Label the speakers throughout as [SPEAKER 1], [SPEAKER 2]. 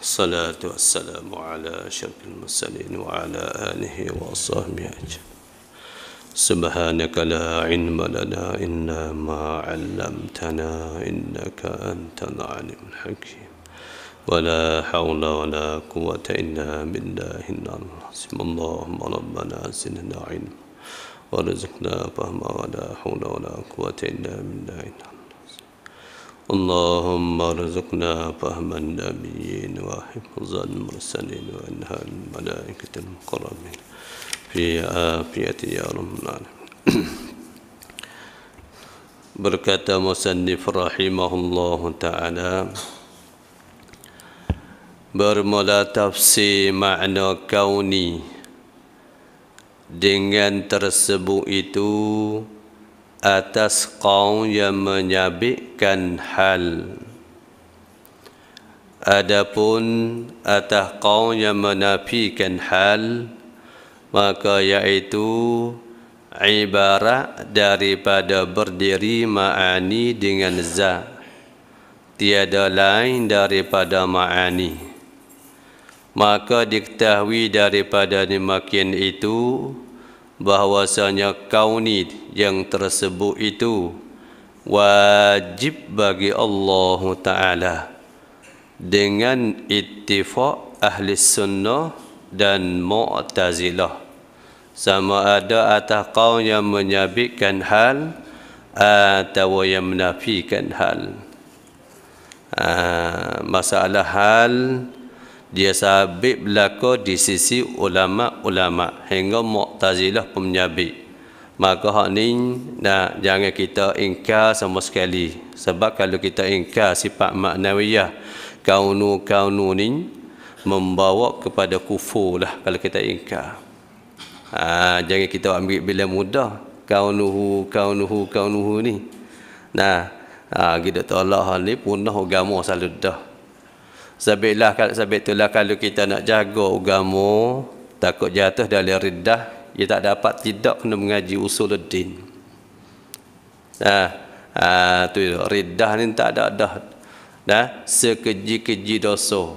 [SPEAKER 1] الصلاة والسلام على أشرف المرسلين وعلى آله وصحبه أجمعين سبحانك لا علم لنا إلا ما علمتنا إنك أنت العليم الحكيم ولا حول ولا قوة إلا بالله العظيم اللهم ربنا زدنا علما ورزقنا فهما ولا حول ولا قوة إلا بالله العظيم اللهم ارزقنا فهم النبيين وحفظ المرسلين وانهى الملائكة المقربين في عافية يا رب بركة مسنف رحمه الله تعالى bermula tafsir makna kauni dengan tersebut itu atas kaum yang menyabitkan hal adapun atas kaum yang menafikan hal maka yaitu ibarat daripada berdiri ma'ani dengan za tiada lain daripada ma'ani maka diketahui daripada demikian itu bahwasanya kau ni yang tersebut itu wajib bagi Allah Ta'ala dengan ittifak ahli sunnah dan mu'tazilah sama ada atas kau yang menyabitkan hal atau yang menafikan hal hal ah, masalah hal dia sabit berlaku di sisi ulama-ulama hingga Mu'tazilah pemnyabi. Maka hak ni nah, jangan kita ingkar sama sekali. Sebab kalau kita ingkar sifat maknawiyah kaunu-kaunu ni membawa kepada kufur lah kalau kita ingkar. Ha, jangan kita ambil bila mudah kaunuhu, kaunuhu, kaunuhu ni. Nah, ha, kita tolak hal ni punah agama selalu dah. Sebablah sebetulah kalau kita nak jaga agama, takut jatuh dari ridah, dia tak dapat tidak kena mengaji din. Nah, ah tu ridah ni tak ada dah. Dah ha, sekeji-keji dosa.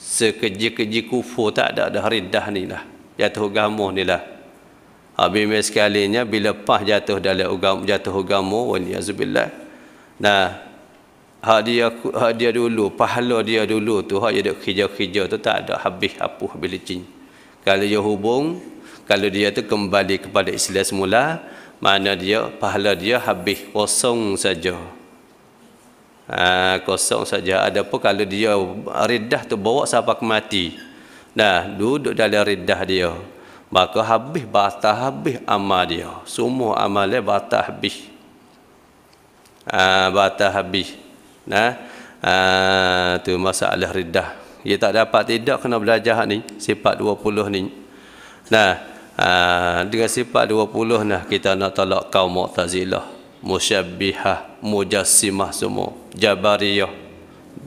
[SPEAKER 1] Sekeji-keji kufur tak ada dah ridah ni lah. Jatuh agama ni lah. Habis sekalinya bila pas jatuh dalam agama jatuh agama wa niazubillah. Nah, hak dia hak dia dulu pahala dia dulu tu hak dia kerja-kerja tu tak ada habis apuh bila jin kalau dia hubung kalau dia tu kembali kepada Islam semula mana dia pahala dia habis kosong saja ha, kosong saja adapun kalau dia redah tu bawa sampai mati nah duduk dalam redah dia maka habis batal habis amal dia semua amalnya batal habis ha, batal habis Nah, ah, tu masalah ridah. Dia tak dapat tidak kena belajar ni sifat 20 ni. Nah, ah, dengan sifat 20 nah kita nak tolak kaum Mu'tazilah, Musyabbihah, Mujassimah semua, Jabariyah.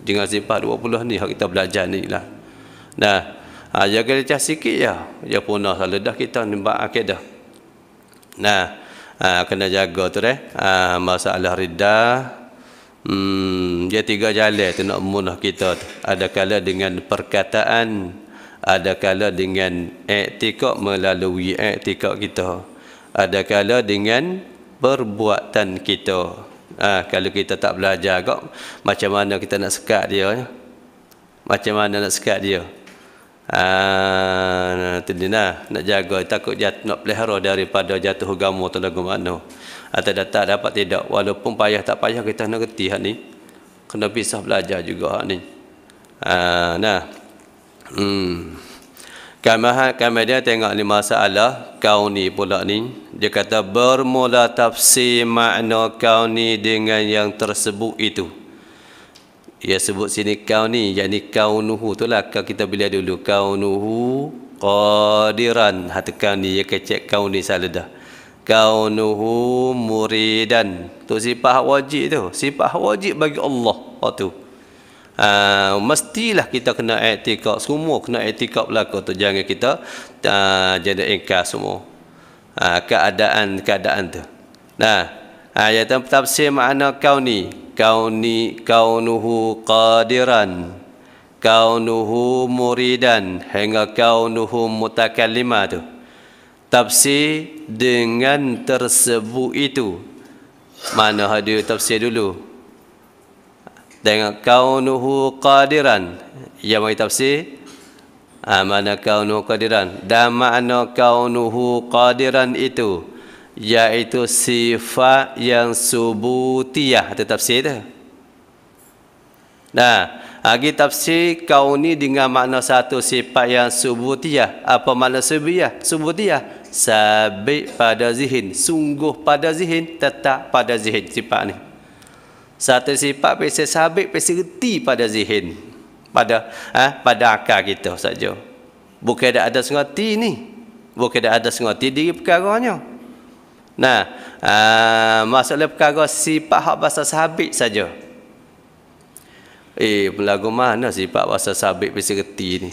[SPEAKER 1] Dengan sifat 20 ni kita belajar ni lah. Nah, ha, jaga sikit ya. Ya punah salah dah kita ni akidah. Nah, ha, kena jaga tu eh. Ha, masalah ridah, Hmm, dia tiga jalan tu nak memulah kita. Ada kala dengan perkataan, ada kala dengan etikok melalui etikok kita. Ada kala dengan perbuatan kita. ha, kalau kita tak belajar kok macam mana kita nak sekat dia? Ya? Macam mana nak sekat dia? Ah ha, nah, nak jaga takut jatuh nak pelihara daripada jatuh agama atau lagu mana? atau data dapat tidak walaupun payah tak payah kita nak reti hak ni kena pisah belajar juga hak ni ha, nah hmm kami dia tengok ni masalah kau ni pula ni dia kata bermula tafsir makna kau ni dengan yang tersebut itu ia sebut sini kau ni yakni kau nuhu tu lah kau kita bila dulu kau nuhu qadiran hatikan ni ya kecek kau ni salah dah kaunuhu muridan tu sifat wajib tu sifat wajib bagi Allah oh, tu? ha, mestilah kita kena etikap semua kena etikap berlaku tu jangan kita ha, jadi ingkar semua ha, keadaan keadaan tu nah ha, ayat tafsir makna kau ni kau ni kaunuhu qadiran kaunuhu muridan hingga kaunuhu mutakallima tu tafsir dengan tersebut itu mana hadir tafsir dulu dengan kaunuhu qadiran yang mari tafsir ha, mana kaunuhu qadiran dan makna kaunuhu qadiran itu yaitu sifat yang subutiyah itu tafsir itu nah lagi tafsir kauni dengan makna satu sifat yang subutiyah apa makna subutiyah subutiyah sabit pada zihin sungguh pada zihin tetap pada zihin sifat ni satu sifat pesi sabit pesi reti pada zihin pada eh, pada akal kita saja bukan ada ada sengerti ni bukan ada ada sengerti diri perkaranya nah uh, masalah perkara sifat hak bahasa sabit saja eh belagu mana sifat bahasa sabit pesi reti ni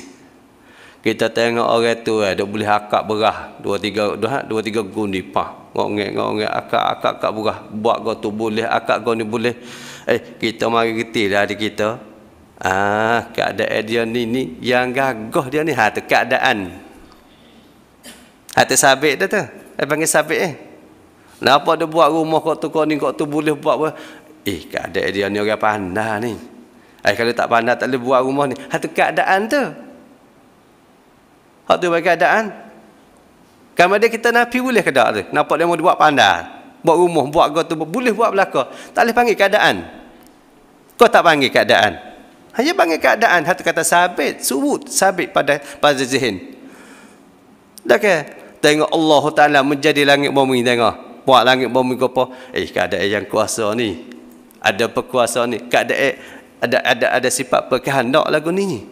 [SPEAKER 1] kita tengok orang tu eh lah, dok boleh akak berah dua tiga dua, ha? dua tiga gundi pa ngongek ngongek akak akak kak berah buat kau tu boleh akak kau ni boleh eh kita mari getih dah di kita ah keadaan dia ni ni yang gagah dia ni ha tu keadaan hati sabit dah tu eh panggil sabit eh kenapa dia buat rumah kau tu kau ni kau tu boleh buat apa eh keadaan dia ni orang pandai ni eh kalau tak pandai tak boleh buat rumah ni hati keadaan tu Hak tu bagi keadaan. Kamu ada kita nafi boleh ke tak Nampak dia mau buat pandai. Buat rumah, buat kau tu. Boleh buat belaka. Tak boleh panggil keadaan. Kau tak panggil keadaan. Hanya panggil keadaan. Satu kata sabit. subut, Sabit pada pada zihin. Dah ke? Tengok Allah Ta'ala menjadi langit bumi. Tengok. Buat langit bumi kau apa? Eh, keadaan yang kuasa ni. Ada perkuasa ni. Keadaan ada ada ada sifat perkehendak lagu ni.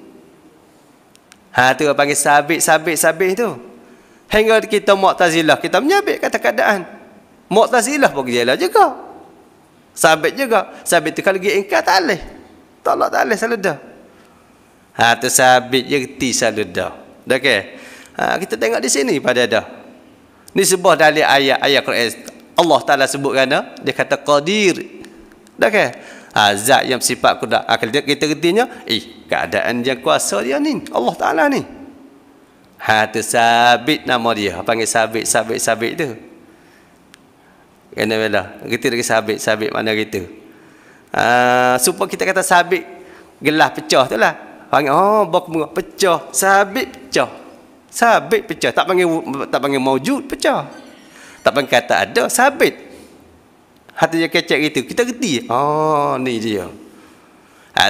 [SPEAKER 1] Ha tu panggil sabit sabit sabit tu. Hingga kita Mu'tazilah kita menyabit kata keadaan. Mu'tazilah pun gila juga. Sabit juga. Sabit tu kalau dia ingkar tak alih. Tolak tak alih selalu Ha tu sabit je ti selalu dah. Okey. Ha kita tengok di sini pada dah. Ni sebuah dalil ayat ayat Quran. Allah Taala sebutkan dah dia kata qadir. Okey ha, zat yang sifat kudrat akal dia kita ketinya eh keadaan yang kuasa dia ni Allah Taala ni ha tu sabit nama dia ha, panggil sabit sabit sabit tu kena bela kita lagi sabit sabit mana kita ha supaya kita kata sabit gelah pecah tu lah panggil oh bok muka pecah sabit pecah sabit pecah tak panggil tak panggil maujud pecah tak panggil kata ada sabit Hati dia kecek gitu. Kita reti. Oh, ni dia.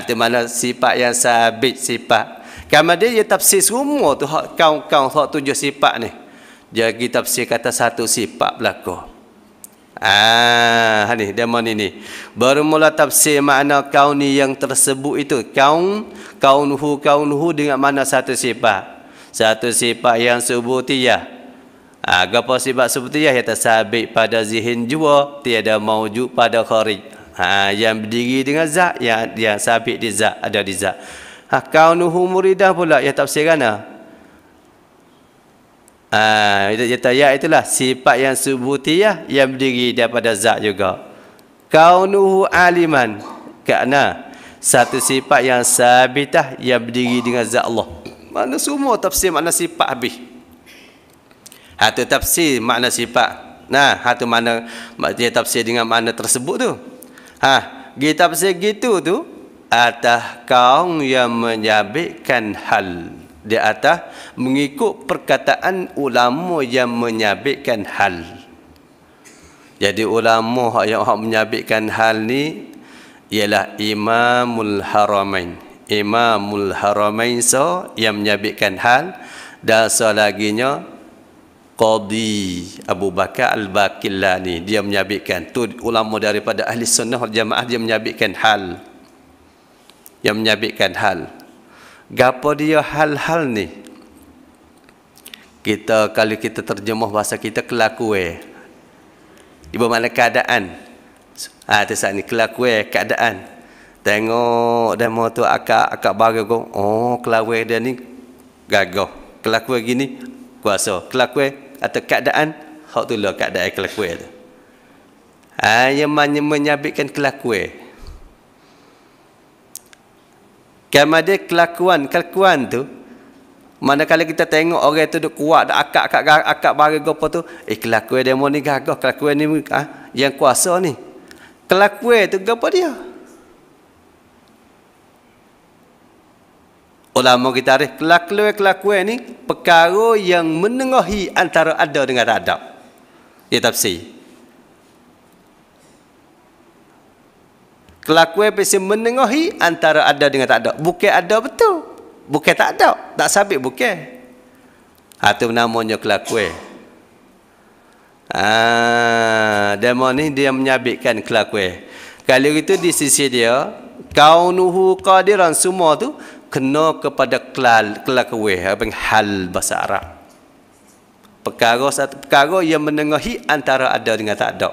[SPEAKER 1] Itu ah, mana sifat yang sabit sifat. Kamu dia dia tafsir semua tu kaum-kaum hak tujuh sifat ni. Dia pergi tafsir kata satu sifat belako. Ah, ni dia mana ni? Bermula tafsir makna kaum ni yang tersebut itu kaum kaunhu kaunhu dengan mana satu sifat. Satu sifat yang sebut ya. Agapa ha, sifat seperti ia ya, tersabit pada zihin jua tiada mauju pada kharij. Ha, yang berdiri dengan zat yang dia sabit di zat ada di zat. Ha, kaunuhu muridah pula yang tafsirana. Ah, ha, itu ha, ya, ya, ya itulah sifat yang subutiyah yang berdiri daripada zat juga. Kaunuhu aliman. Kerana ha? satu sifat yang sabitah yang berdiri dengan zat Allah. Mana semua tafsir mana sifat habis. Hatu tafsir makna sifat. Nah, hatu mana dia tafsir dengan makna tersebut tu. Ha, dia tafsir gitu tu atas kaum yang menyabitkan hal di atas mengikut perkataan ulama yang menyabitkan hal. Jadi ulama yang hak menyabitkan hal ni ialah Imamul Haramain. Imamul Haramain so yang menyabitkan hal dan selaginya Qadi Abu Bakar Al-Baqillani dia menyabitkan tu ulama daripada ahli sunnah wal jamaah dia menyabitkan hal yang menyabitkan hal gapo dia hal-hal ni kita kalau kita terjemah bahasa kita kelakuan eh. ibu mana keadaan ha tu saat ni kelakuan eh, keadaan tengok demo tu akak akak bagi go oh kelakuan dia ni gagah kelakuan gini kuasa kelakuan eh, atau keadaan hak tu lah keadaan kelakuan tu ha, yang men menyabitkan kelakuan kerana dia kelakuan kelakuan tu manakala kita tengok orang tu duk kuat dak akak akak akak bagi gapo tu eh kelakuan demo ni gagah kelakuan ni ha, yang kuasa ni kelakuan tu gapo dia Ulama kita tarikh kelakuan-kelakuan ini perkara yang menengahi antara ada dengan tak ada. Ya tafsir. Kelakuan mesti menengahi antara ada dengan tak ada. Bukan ada betul. Bukan tak ada. Tak sabit bukan. Ha, itu namanya kelakuan. Ha, ah, demo ni dia menyabitkan kelakuan. Kalau itu di sisi dia, kaunuhu qadiran semua tu kena kepada kelal kelakwe abang hal bahasa Arab. Perkara satu perkara yang menengahi antara ada dengan tak ada.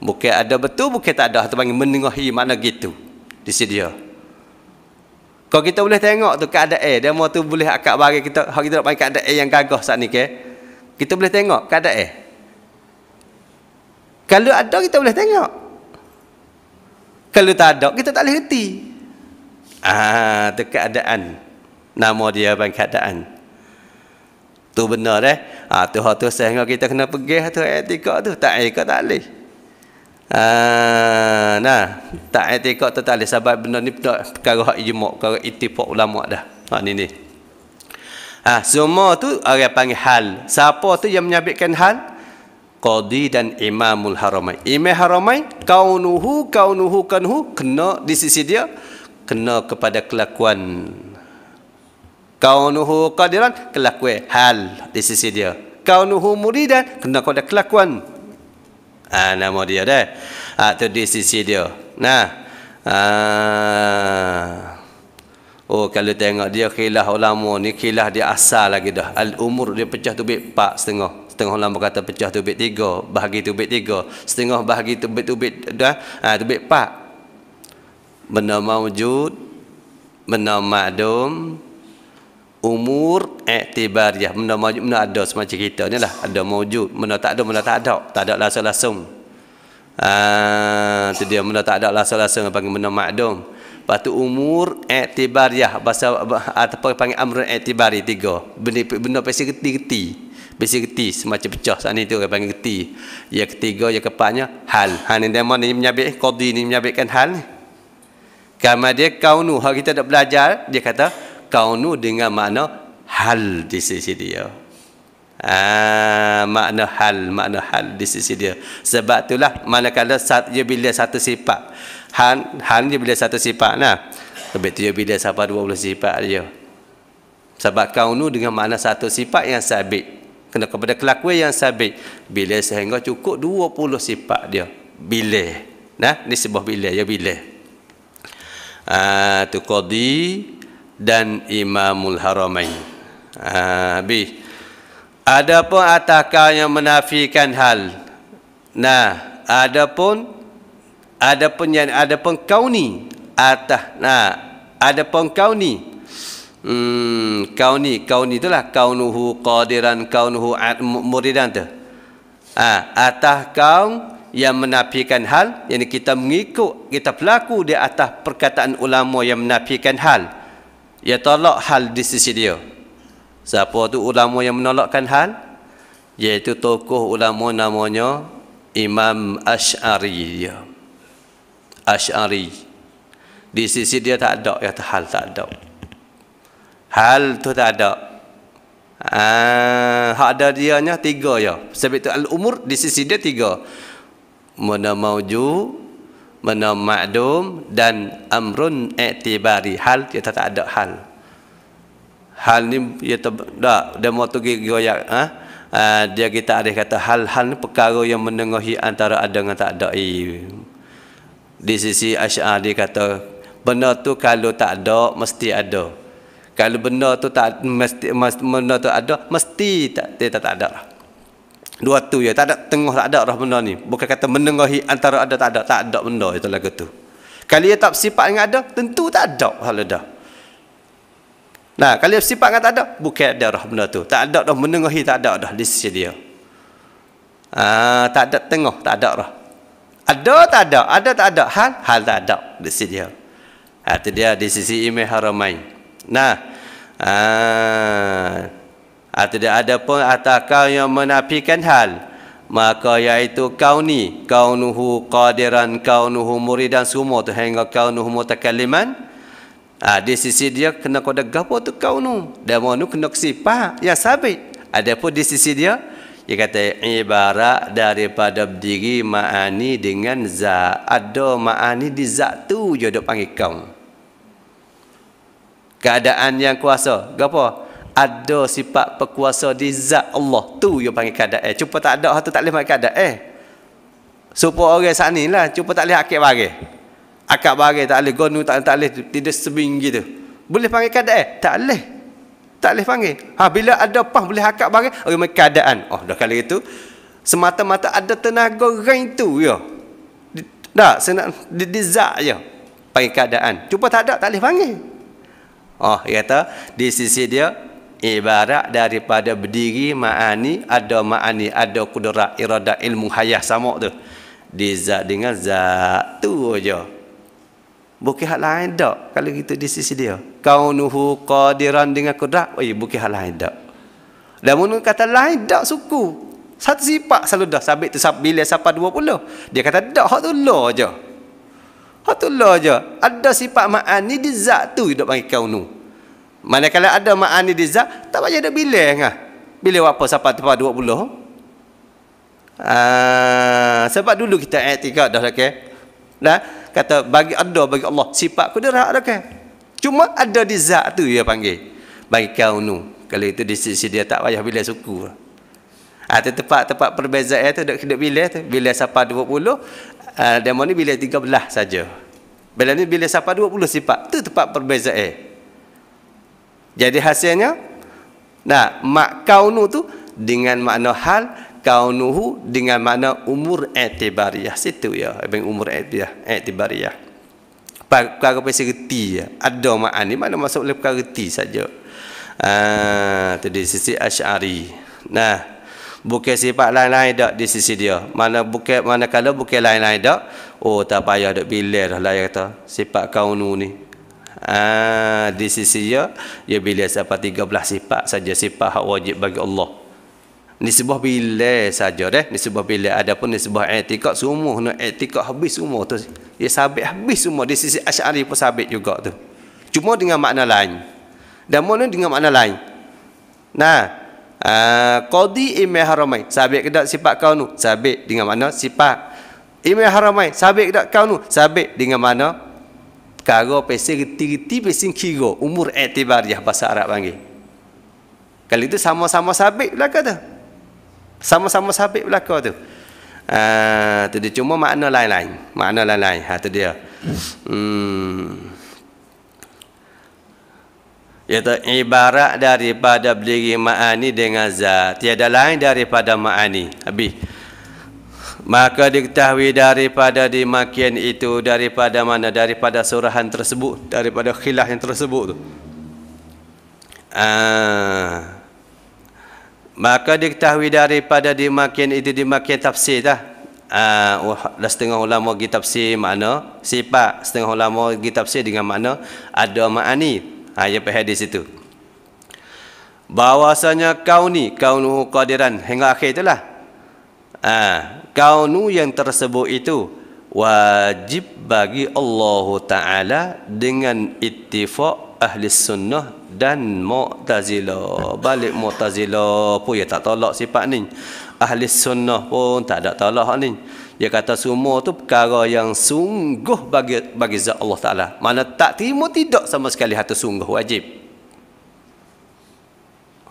[SPEAKER 1] Bukan ada betul, bukan tak ada. Itu panggil menengahi mana gitu. Di sini dia. Kalau kita boleh tengok tu keadaan dia mau tu boleh akak bagi kita hak kita nak pakai keadaan yang gagah saat ni ke. Kita boleh tengok keadaan. Kalau ada kita boleh tengok. Kalau tak ada kita tak boleh reti. Ah, tu keadaan. Nama dia bang keadaan. Tu benar eh. Ah, tu hak tu sehingga kita kena pergi tu etika tu tak etika tak leh. Ah, nah, tak etika tu tak leh sebab benar ni benda perkara hak ijmak, perkara ittifaq ulama dah. Ha ni ni. Ah, semua tu orang panggil hal. Siapa tu yang menyabitkan hal? Qadi dan Imamul Haramain. Imam Haramain kaunuhu kaunuhu kanhu kena di sisi dia kena kepada kelakuan kaunuhu qadiran kelakuan hal di sisi dia kaunuhu muridan kena kepada kelakuan ah ha, nama dia dah ha, tu di sisi dia nah ha. oh kalau tengok dia khilaf ulama ni khilaf dia asal lagi dah al umur dia pecah tu bit 4 setengah setengah ulama kata pecah tu tiga, bahagi tu tiga, setengah bahagi tu bit dah ah ha, tu benda mawujud benda ma'dum umur ya benda mawujud benda ada semacam kita ni lah ada mawujud benda tak ada benda tak ada tak ada rasa langsung itu ah, dia benda tak ada rasa langsung panggil benda ma'dum lepas tu umur ya, bahasa ataupun ah, panggil amrun iktibari tiga benda, benda pasti geti-geti Besi geti semacam pecah saat ni tu orang panggil geti. Yang ketiga, yang keempatnya hal. Hal ni demo ni menyabik, kodi ni menyabikkan hal ni. Kama dia kaunu, kalau kita dah belajar, dia kata kaunu dengan makna hal di sisi dia. Ah, makna hal, makna hal di sisi dia. Sebab itulah manakala saat dia bila satu sifat. Han, han dia bila satu sifat nah. Sebab itu dia bila sampai dua puluh sifat dia. Sebab kaunu dengan makna satu sifat yang sabit. Kena kepada kelakuan yang sabit. Bila sehingga cukup dua puluh sifat dia. Bila. Nah, ni sebuah bila. Ya bila itu ah, uh, qadi dan imamul haramain ah, abi ada pun atakal yang menafikan hal nah ada pun ada pun yang adapun kau ni atah nah adapun kau ni hmm kau ni kau ni itulah kaunuhu qadiran kaunuhu muridan tu ah uh, atah kau yang menafikan hal yang kita mengikut kita pelaku di atas perkataan ulama yang menafikan hal ia tolak hal di sisi dia siapa tu ulama yang menolakkan hal iaitu tokoh ulama namanya Imam Ash'ari Ash'ari di sisi dia tak ada ya hal tak ada hal tu tak ada ah ha, hak ada dianya tiga ya sebab itu al-umur di sisi dia tiga mana mauju mana ma'dum dan amrun i'tibari hal dia tak ada hal hal ni dia tak dak dia mau tu goyak ah ha? dia kita ada kata hal-hal ni perkara yang menengahi antara ada dengan tak ada di sisi asy'ari dia kata benda tu kalau tak ada mesti ada kalau benda tu tak mesti, mesti benda tu ada mesti tak dia tak, tak ada lah dua tu ya tak ada tengah tak ada dah benda ni bukan kata menengahi antara ada tak ada tak ada benda itu lagu tu kali ia tak sifat dengan ada tentu tak ada hal ada nah kali ia sifat dengan tak ada bukan ada dah benda tu tak ada dah menengahi tak ada dah di sisi dia ah tak ada tengah tak ada dah ada tak ada ada tak ada hal hal tak ada di sisi dia itu ah, dia di sisi imeh haramain nah ah Ah, tidak ada pun atas kau yang menafikan hal maka iaitu kau ni kau nuhu qadiran kau nuhu muridan semua tu hingga kau nuhu mutakalliman Ha, ah, di sisi dia kena kau ada tu kau nu. Dan mau nu kena sifat Ya sabit. Ada pun di sisi dia dia kata ibarat daripada berdiri maani dengan za ada maani di za tu je dok panggil kau. Keadaan yang kuasa. Gapo? ada sifat perkuasa di zat Allah tu yang panggil kadat eh cuba tak ada tu tak boleh panggil kadat eh supaya orang saat ni lah cuba tak boleh akib bagi akak bagi tak boleh gonu tak, tak boleh tidak sebing gitu boleh panggil kadat eh tak boleh tak boleh panggil ha, bila ada pah boleh akak bagi orang oh, panggil keadaan oh dah kali itu semata-mata ada tenaga orang itu ya tak senak di, di zat je panggil keadaan cuba tak ada tak boleh panggil Oh, dia kata di sisi dia ibarat daripada berdiri maani ada maani ada kudrat irada ilmu hayah sama tu di zat dengan zat tu aja bukan hal lain dak kalau kita di sisi dia kaunuhu qadiran dengan kudrat oi oh, bukan hal lain dak dan mun kata lain dak suku satu sifat selalu dah sabit tu bila sapa dua puluh dia kata dak hak tu lah aja hak tu lah aja ada sifat maani di zat tu dak panggil kaunuhu mana kalau ada ma'ani di zat, tak payah ada bilang lah. Bila apa sampai tempat 20. Uh, ah, sebab dulu kita ayat tiga dah okay? Nah, eh. kata bagi ada bagi Allah sifat kudrah ada kan. Eh. Cuma ada di zat tu dia panggil. Bagi nu Kalau itu di sisi dia tak payah bila suku. Ada ah, tempat-tempat perbezaan tu dak bila tu. Bila sampai 20, uh, ah, demo ni bila 13 saja. Bila ni bila sampai 20 sifat. Tu tempat perbezaan. Jadi hasilnya nah mak kaunu tu dengan makna hal kaunuhu dengan makna umur etibariah situ ya ibn umur etibariah etibariah perkara pasal reti ya ada makna ni mana masuk boleh perkara reti saja ah tu di sisi asy'ari nah bukan sifat lain-lain dak di sisi dia mana bukan mana kalau bukan lain-lain dak oh tak payah dak bilal lah lain kata sifat kaunu ni Ah, di sisi dia dia bila siapa 13 sifat saja sifat hak wajib bagi Allah ni sebuah bila saja deh ni sebuah bila pun ni sebuah etikat semua nak etikat habis semua tu dia sabit habis semua di sisi Asy'ari pun sabit juga tu cuma dengan makna lain dan mana dengan makna lain nah ah, qadi imam haramai sabit kedak sifat kau nu sabit dengan makna sifat imam haramai sabit kedak kau nu sabit dengan mana? perkara pesen geti-geti pesen kira umur etibar ya bahasa Arab panggil Kali itu sama-sama sabit belaka tu sama-sama sabit belaka tu ah uh, tu cuma makna lain-lain makna lain-lain ha tu dia hmm iaitu ibarat daripada beli ma'ani dengan zat tiada lain daripada ma'ani habis Maka diketahui daripada dimakian itu daripada mana daripada surahan tersebut daripada khilaf yang tersebut tu. Ah. Maka diketahui daripada dimakian itu dimakian tafsir dah. Ah, setengah ulama gi tafsir makna sifat, setengah ulama gi tafsir dengan makna ada makna. Ah, ha ya pe hadis itu. Bahwasanya kau ni kaunu qadiran hingga akhir itulah. Ah, nu yang tersebut itu wajib bagi Allah Taala dengan ittifaq ahli sunnah dan mu'tazilah. Balik mu'tazilah pun ya tak tolak sifat ni. Ahli sunnah pun tak ada tolak ni. Dia kata semua tu perkara yang sungguh bagi bagi zat Allah Taala. Mana tak terima tidak sama sekali hati sungguh wajib.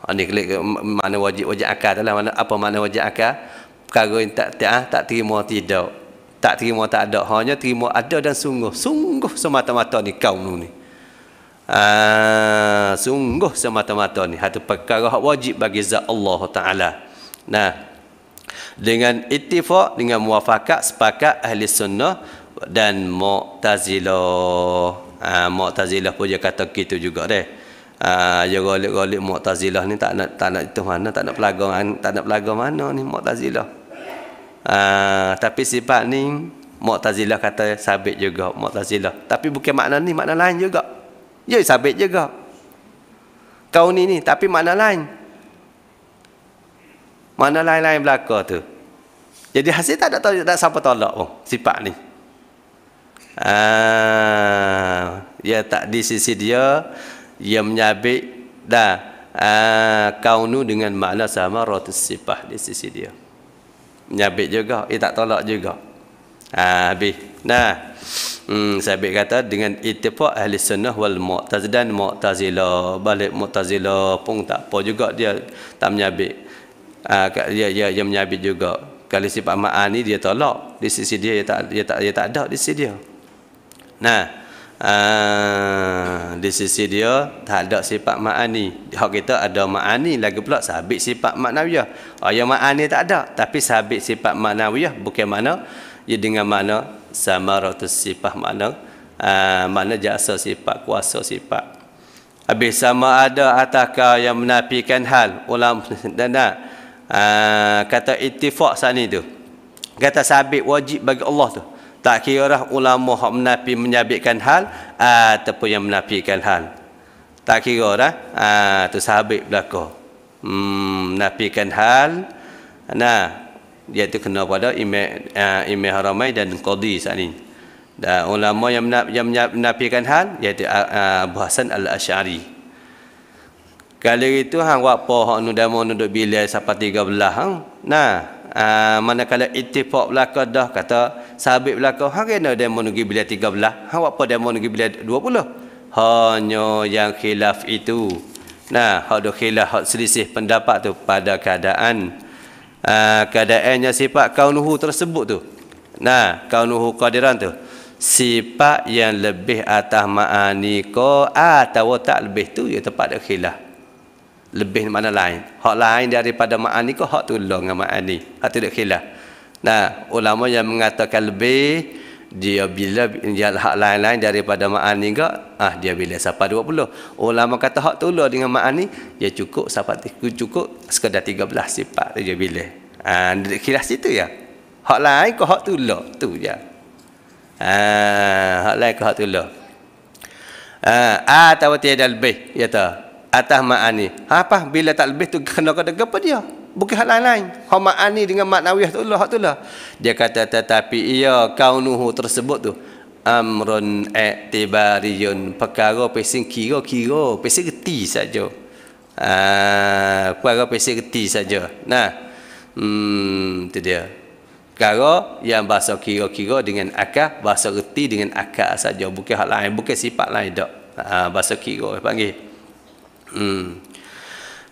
[SPEAKER 1] Ini ha, klik mana wajib lah. wajib akal dalam mana apa mana wajib akal? perkara yang tak tak ah, tak terima tidak tak terima tak ada hanya terima ada dan sungguh sungguh semata-mata ni kaum ni ah sungguh semata-mata ni satu perkara hak wajib bagi zat Allah taala nah dengan ittifaq dengan muafakat sepakat ahli sunnah dan mu'tazilah ah mu'tazilah pun dia kata gitu juga deh Ah, ya golik-golik Mu'tazilah ni tak nak tak nak itu mana, tak nak pelagang, tak nak pelagang mana ni Mu'tazilah. Ah, tapi sifat ni Mu'tazilah kata sabit juga Mu'tazilah Tapi bukan makna ni Makna lain juga Ya sabit juga Kau ni ni Tapi makna lain Makna lain-lain belaka tu Jadi hasil tak ada tak, tak, tak siapa tolak pun Sifat ni Ah, ya tak di sisi dia Ia menyabit dah uh, nu dengan makna sama rotus sifah di sisi dia menyabit juga dia eh, tak tolak juga ha, habis nah hmm, saya ambil kata dengan itifak ahli sunnah wal mu'taz dan mu'tazila balik mu'tazila pun tak apa juga dia tak menyabit ha, dia, dia, dia menyabit juga kalau si Pak Maani dia tolak di sisi dia dia tak dia tak, dia tak ada di sisi dia nah Ah, di sisi dia tak ada sifat ma'ani hak kita ada ma'ani lagi pula sabit sifat maknawiyah oh, yang ma'ani tak ada tapi sabit sifat maknawiyah bukan mana ia ya, dengan mana sama rata sifat makna ah, mana jasa sifat kuasa sifat habis sama ada atakah yang menafikan hal ulam dan nak ah, kata itifak sana itu kata sabit wajib bagi Allah tu tak kira ulama yang menafi menyabitkan hal ataupun yang menafikan hal. Tak kira dah itu ah, sabit belaka. Hmm menafikan hal nah dia itu kena pada imam ah, imam haramai dan qadi saat ini. Dan ulama yang menafikan, yang menafikan hal iaitu ah, Abu Hasan Al-Asy'ari. Kalau itu hang buat apa hak nu demo nu sampai 13 hang. Nah, Ah, manakala itifak belaka dah kata sahabat belaka hari ni dia menunggu bila 13 hari apa dia menunggu bila puluh, hanya yang khilaf itu nah hak dah khilaf hak selisih pendapat tu pada keadaan aa, ah, keadaannya sifat kaunuhu tersebut tu nah kaunuhu kaderan tu sifat yang lebih atas ma'ani ko atau tak lebih tu ya tempat dah khilaf lebih mana lain. Hak lain daripada ma'an ni ke hak tolong dengan ma'an ni. Hak tidak khilaf. Nah, ulama yang mengatakan lebih dia bila dia hak lain-lain daripada ma'an ni ah dia bila sampai 20. Ulama kata hak tolong dengan ma'an dia cukup sampai cukup sekadar 13 sifat dia bila. Ah tidak khilaf situ ya. Hak lain ke hak tolong tu ya. Ah hak lain ke hak tolong. Ah ha, ah, atau tiada lebih ya tahu atas ma'ani. apa? Ha, bila tak lebih tu kena kata apa dia? Bukan hal lain-lain. Hak ma'ani dengan maknawiah tu lah. Tu lah. Dia kata tetapi ia kaunuhu tersebut tu. Amrun ektibariyun. Perkara pesing kira-kira. Pesing keti saja. Ah, uh, perkara pesing keti saja. Nah. Hmm, tu dia. Perkara yang bahasa kira-kira dengan akal. Bahasa keti dengan akal saja. Bukan hal lain. Bukan sifat lain tak. Uh, bahasa kira. Panggil. Hmm.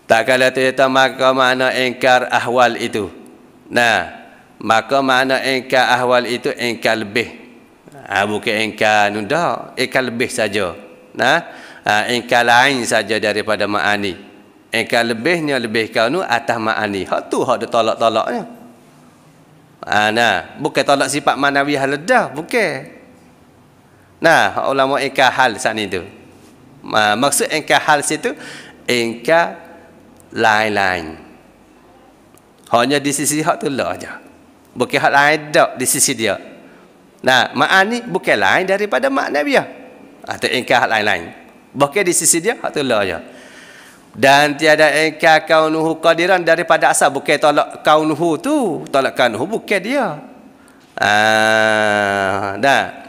[SPEAKER 1] Tak kala tu maka mana engkar ahwal itu. Nah, maka mana engkar ahwal itu engkar lebih. Ha, bukan engkar nunda, engkar lebih saja. Nah, ha, engkar lain saja daripada ma'ani. Engkar lebihnya lebih kau nu atas ma'ani. Hak tu hak dia tolak-tolaknya. Ha, nah, bukan tolak sifat manawi hal dah, bukan. Nah, ulama engkar hal sana itu. Ah, maksud engkau hal situ engkau lain-lain hanya di sisi hak tu lah aja bukan hak lain dok di sisi dia nah makna ni bukan lain daripada makna dia lah. atau ah, engkau hak lain-lain bukan di sisi dia hak tu lah aja dan tiada engkau kaunuhu qadiran daripada asal bukan tolak kaunuhu tu tolak kaunuhu bukan dia ah dah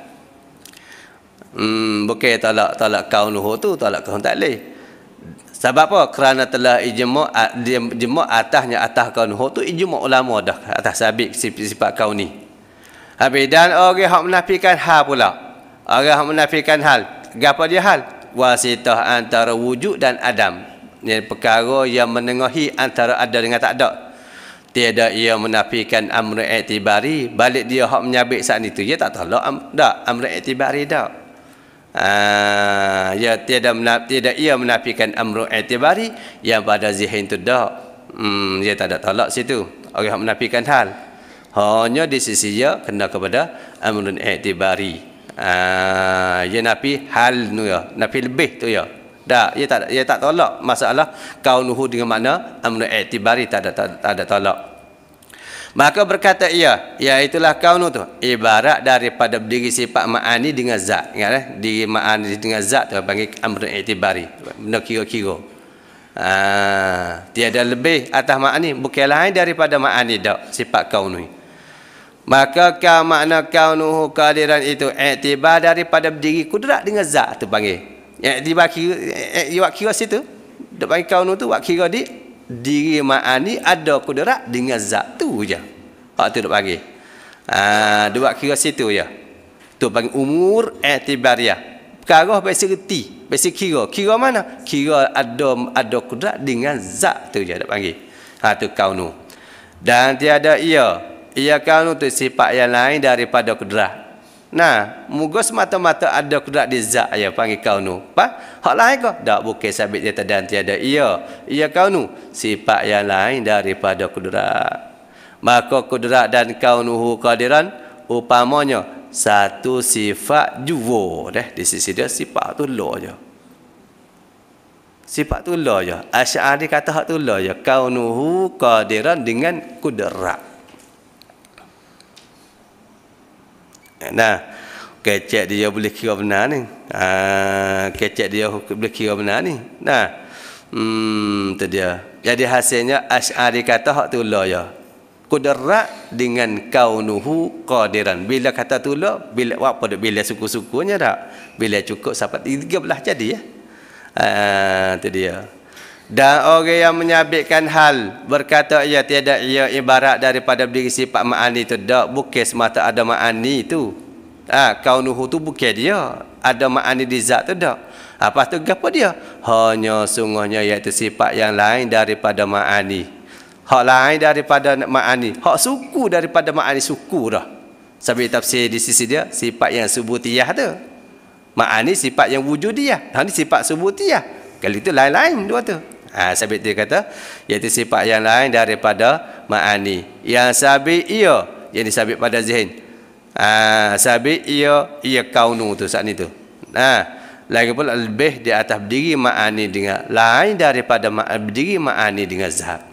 [SPEAKER 1] Hmm, bukan talak talak kaum Nuh tu talak kaum tak leh. Sebab apa? Kerana telah ijma' ijma' atasnya atas kaum Nuh tu ijma' ulama dah atas sabit sifat, sifat kaum ni. Habis dan orang hak menafikan hal pula. Orang hak menafikan hal. Gapa dia hal? Wasitah antara wujud dan Adam. Ini perkara yang menengahi antara ada dengan tak ada. Tiada ia menafikan amru etibari. Balik dia hak menyabik saat itu. Dia tak tahu. Tak. Amru etibari tak. Ah, ya tiada menaf, tidak ia menafikan amru i'tibari yang pada zihin tu dah. Hmm, dia tak ada tolak situ. Orang yang menafikan hal. Hanya di sisi dia kena kepada amrun i'tibari. Ah, ya nafi hal nu ya. Nafi lebih tu ya. Dah, dia tak dia tak tolak masalah kaunuhu dengan makna amrun i'tibari tak ada tak ada tolak. Maka berkata ia, iaitulah kaunu tu. Ibarat daripada diri sifat ma'ani dengan zat. Ingat eh? Diri ma'ani dengan zat tu panggil amru itibari. Benda kira-kira. tiada lebih atas ma'ani. Bukan lain daripada ma'ani tak sifat kaunu ni. Maka kau makna kaunu kadiran itu iktibar daripada diri kudrat dengan zat tu panggil. Iktibar kira, iktibar kira situ. Dia panggil kaunu tu, wak kira di diri ma'an ni ada kudarat dengan zat tu je. Hak tu duk panggil. Haa, ah, dia buat kira situ je. Tu panggil umur etibariah. Perkara biasa reti. Biasa kira. Kira mana? Kira ada ada kudrat dengan zat tu je. Dia panggil. Ha, tu kau nu. Dan tiada ia. Ia kau nu tu sifat yang lain daripada kudrat. Nah, moga semata-mata ada kudrat di zat ya panggil kau nu. Apa? Hak lain ke? Tak bukan sabit dia tadan tiada. Ia, iya kau nu. Sifat yang lain daripada kudrat. Maka kudrat dan kau nu hukadiran, upamanya, satu sifat juwo deh di sisi dia sifat tu lo je sifat tu lo je asy'ari kata hak tu lo je nu qadiran dengan kudrat Nah, kecek dia boleh kira benar ni. Ha, kecek dia boleh kira benar ni. Nah. Hmm, tu dia. Jadi hasilnya Asy'ari kata hak tu ya. Kudarat dengan kaunuhu qadiran. Bila kata tu bila apa dia bila suku-sukunya dak? Bila cukup sampai 13 jadi ya. Ha, tu dia. Dan orang yang menyabitkan hal berkata ia tiada ia ibarat daripada berdiri sifat ma'ani itu. Tak, bukan semata ada ma'ani itu. Ha, kau nuhu tu bukan dia. Ada ma'ani di zat itu tak. Ha, lepas tu apa dia? Hanya sungguhnya iaitu sifat yang lain daripada ma'ani. Hak lain daripada ma'ani. Hak suku daripada ma'ani suku dah. Sambil tafsir di sisi dia, sifat yang subutiyah tu. Ma'ani sifat yang wujudiyah. Ha, ni sifat subutiyah. Kali itu lain-lain dua tu. Ha, sabit dia kata, iaitu sifat yang lain daripada ma'ani. Yang sabit ia, yang disabit pada zihin. Ha, sabit ia, ia kaunu tu saat ni tu. Ha, lagi pula lebih di atas berdiri ma'ani dengan lain daripada ma berdiri ma'ani dengan zahat.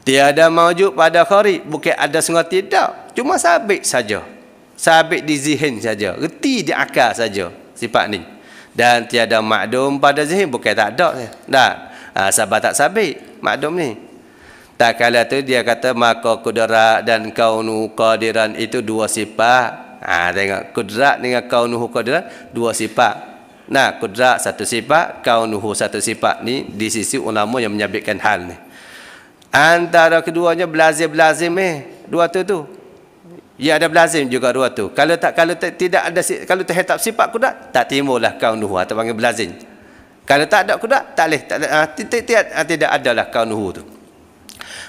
[SPEAKER 1] Tiada maujud pada khari, bukan ada sungguh tidak. Cuma sabit saja. Sabit di zihin saja. Reti di akar saja sifat ni. Dan tiada makdum pada zihin bukan tak ada. Dah ha, ah, sabar tak sabit maklum ni tak kala tu dia kata maka kudrat dan kaunu qadiran itu dua sifat ha, tengok kudrat dengan kaunu qadiran dua sifat nah kudrat satu sifat kaunu satu sifat ni di sisi ulama yang menyabitkan hal ni antara keduanya belazim-belazim eh dua tu tu ya ada belazim juga dua tu kalau tak kalau tak, tidak ada kalau terhetap sifat kudrat tak timbullah kaunu atau panggil belazim kalau tak ada kudrat, tak boleh. Tak, tak, tak, tak, tak, tidak adalah kaunuhu tu.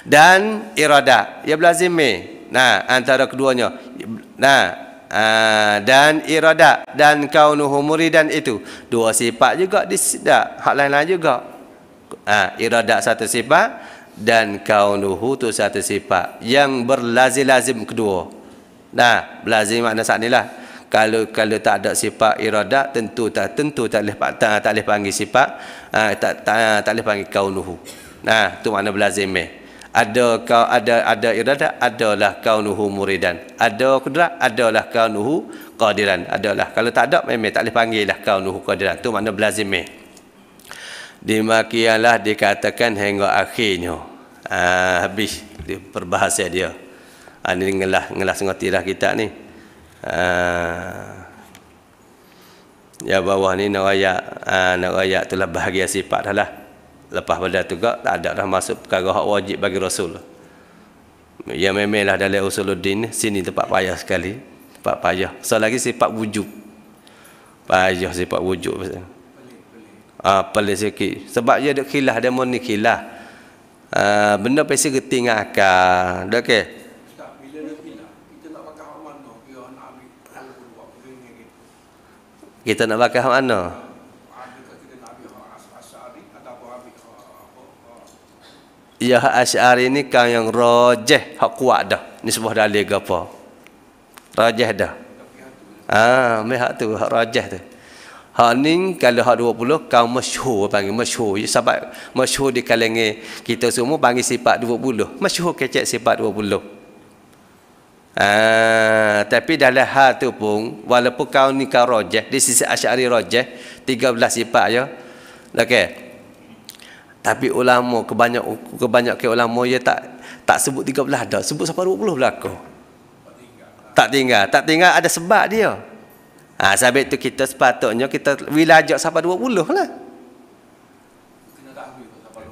[SPEAKER 1] Dan iradah. Ia ya berlazimi. Nah, antara keduanya. Nah, aa, ah, dan irada Dan kaunuhu muridan itu. Dua sifat juga disidak. Hak lain-lain juga. Ah, irada satu sifat. Dan kaunuhu tu satu sifat. Yang berlazim-lazim kedua. Nah, berlazim makna saat inilah. lah kalau kalau tak ada sifat iradat tentu tak tentu tak boleh tak, tak, tak boleh panggil sifat uh, ah, tak, tak tak tak boleh panggil kaunuhu nah tu makna belazim ada kau ada ada iradat adalah kaunuhu muridan ada kudrat adalah kaunuhu qadiran adalah kalau tak ada memang tak boleh panggil lah kaunuhu qadiran tu makna belazim Dimakialah dikatakan hingga akhirnya. Ha, habis di perbahasan dia. Ha, ah, ini ngelah, ngelah sengotirah kita ni. Ah. Ya bawah ni nak rakyat ah, Nak rakyat tu lah bahagia sifat dah lah Lepas pada tu kak Tak ada dah masuk perkara hak wajib bagi Rasul Ya memang lah dalam Rasuluddin Sini tempat payah sekali Tempat payah So lagi sifat wujud Payah sifat wujud Pelik, ah, pelik. Ha, pelik sikit Sebab dia ada khilah Dia mau ni khilah ha, Benda pasti ketinggalkan Okay kita nak pakai bakar mana Ya Asy'ari ni kan yang rajah hak kuat dah. Ni sebuah dalil ke apa? Rajah dah. Ah, ha, meh hak tu hak rajah tu. Ha ni kalau hak 20 kau masyhur panggil masyhur. Ya, sebab masyhur di kalangan kita semua panggil sifat 20. Masyhur kecek sifat 20. Ah, tapi dalam hal tu pun walaupun kau ni kau rojah di sisi asyari rojah 13 sifat ya okay. tapi ulama kebanyak kebanyak ke ulama ya tak tak sebut 13 dah sebut sampai 20 belaka tak tinggal tak tinggal ada sebab dia ha, sebab tu kita sepatutnya kita wilajak sampai 20 lah kena tak habis sampai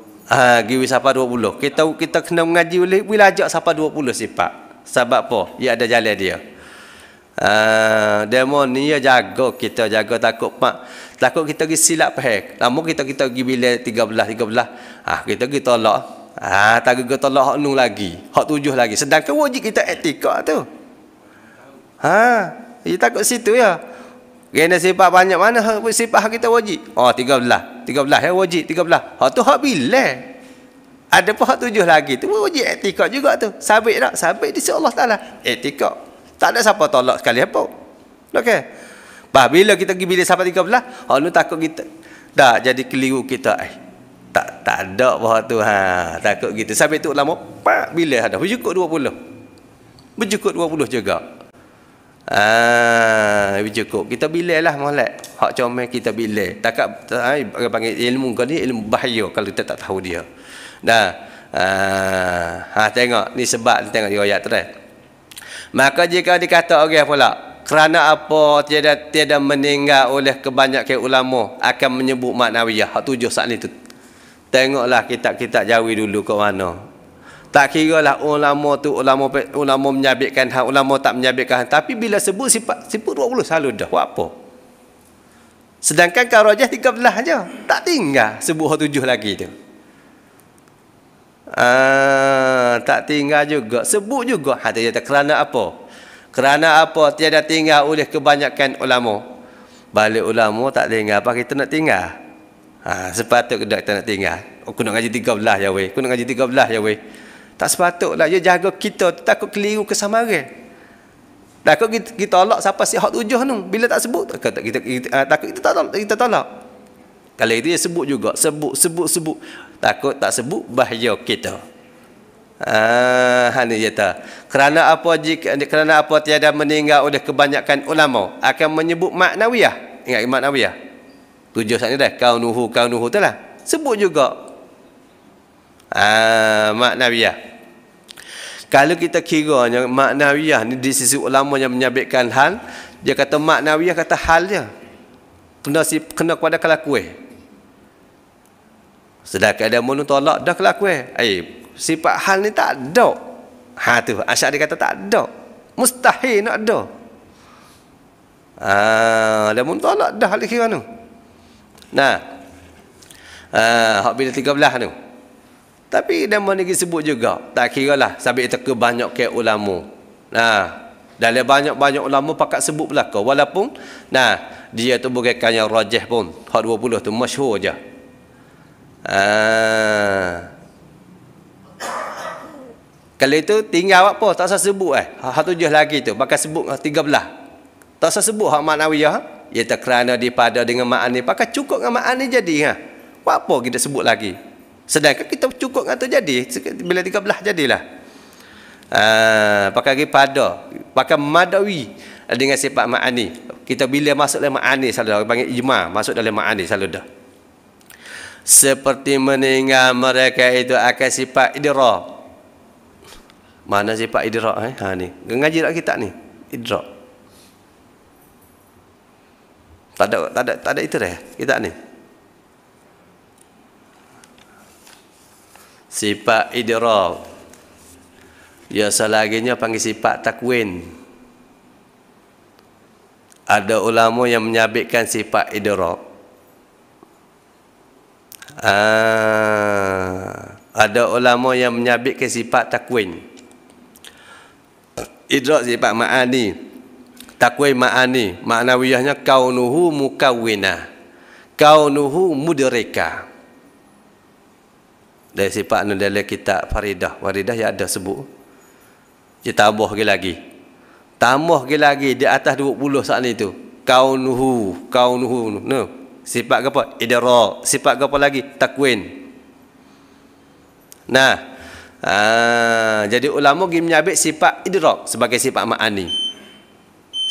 [SPEAKER 1] 20 ha, sampai 20 kita kita kena mengaji wilajak sampai 20 sifat sebab apa? Dia ada jalan dia. Uh, demon ni dia jaga kita jaga takut pak takut kita pergi silap pahek lama kita kita pergi bila 13 13 Ah kita pergi tolak Ah tak pergi tolak hak nung lagi hak tujuh lagi sedangkan wajib kita etika tu ha dia takut situ ya kena sifat banyak mana sifat kita wajib oh 13 13 ya wajib 13 hak tu hak bila ada pun tujuh lagi tu wujud etikad juga tu. Sabit tak? Sabit di sisi Allah Taala. Etikad. Tak ada siapa tolak sekali apa. Okey. Bah bila kita pergi bila sampai 13, Allah takut kita dah jadi keliru kita eh. Tak tak ada bah tu ha. Takut kita sabit tu lama. Pak bila ada dua puluh, 20. dua puluh juga. Ah, ha, bercukup. Kita bilailah molek. Hak comel kita bilai. Takak tak, panggil ilmu kau ni ilmu bahaya kalau kita tak tahu dia. Nah, Ha, ah, ah, ha tengok ni sebab ni tengok riwayat tu Maka jika dikata orang okay, pula kerana apa tiada tiada meninggal oleh kebanyakan ulama akan menyebut maknawiyah hak tujuh saat ni tu. Tengoklah kitab-kitab jawi dulu ke mana. Tak kira lah ulama tu ulama ulama menyabitkan hak ulama tak menyabitkan tapi bila sebut sifat sifat 20 selalu dah buat apa? Sedangkan karajah 13 aja tak tinggal sebut tujuh lagi tu. Ah, tak tinggal juga. Sebut juga hati dia kerana apa? Kerana apa tiada tinggal oleh kebanyakan ulama? Balik ulama tak tinggal apa kita nak tinggal? Ha, sepatut kedak kita nak tinggal. Aku oh, nak ngaji 13 ya weh. Aku nak ngaji 13 ya weh. Tak sepatutlah dia jaga kita takut keliru ke samaran. Takut kita, kita tolak siapa si hak tujuh tu. Bila tak sebut, takut kita, ah, takut kita tak tolak. Kita tolak. Kalau itu dia sebut juga. Sebut, sebut, sebut takut tak sebut bahaya kita Ah, ha dia kata kerana apa jika kerana apa tiada meninggal oleh kebanyakan ulama akan menyebut maknawiyah ingat maknawiyah tujuh sat ni dah nuhu, tu lah. sebut juga ah maknawiyah kalau kita yang maknawiyah ni di sisi ulama yang menyabitkan hal dia kata maknawiyah kata halnya dia kena si, kena kepada kelakuan Sedangkan dia mula tolak dah kelakuan. Eh. eh, sifat hal ni tak ada. Ha tu, Asyari kata tak ada. Mustahil nak ada. Ah, dia mula tolak dah hal kira tu. Nah. Ah, hak bila 13 tu. Tapi dia mula sebut juga. Tak kira lah. Sambil itu ke banyak kebanyakan ulama. Nah. Ha. ada banyak-banyak ulama pakat sebut belakang. Walaupun, nah, dia tu bukan kaya rajah pun. Hak 20 tu, masyur je. Ah. Kalau itu tinggal apa? Tak usah sebut eh. Hak tujuh lagi tu. Bakal sebut ha, tiga belah. Tak usah sebut hak maknawiyah. Ya tak kerana dipada dengan makan ni. Bakal cukup dengan makan ni jadi. Ha? apa kita sebut lagi? Sedangkan kita cukup dengan tu jadi. Bila tiga belah jadilah. Ah, pakai pada. Pakai madawi dengan sifat makan ni. Kita bila masuk dalam makan ni Panggil ijma masuk dalam makan ni dah seperti meninggal mereka itu akan sifat idrak. Mana sifat idrak eh? Ha ni. Ngaji dak kita ni. Idrak. Tak ada tak ada tak ada itu dah. Kita ni. Sifat idrak. Ya selaginya panggil sifat takwin. Ada ulama yang menyabitkan sifat idrak. Ah, ada ulama yang menyabit ke sifat takwin idrak sifat ma'ani takwin ma'ani maknawiyahnya kaunuhu mukawina kaunuhu mudereka dari sifat ni dalam kitab Faridah Faridah yang ada sebut dia tambah lagi lagi tambah lagi lagi di atas 20 saat itu. tu kaunuhu kaunuhu no. Sifat apa? Idra. Sifat apa lagi? Takwin. Nah. Aa, ah, jadi ulama gi menyabit sifat idra sebagai sifat ma'ani.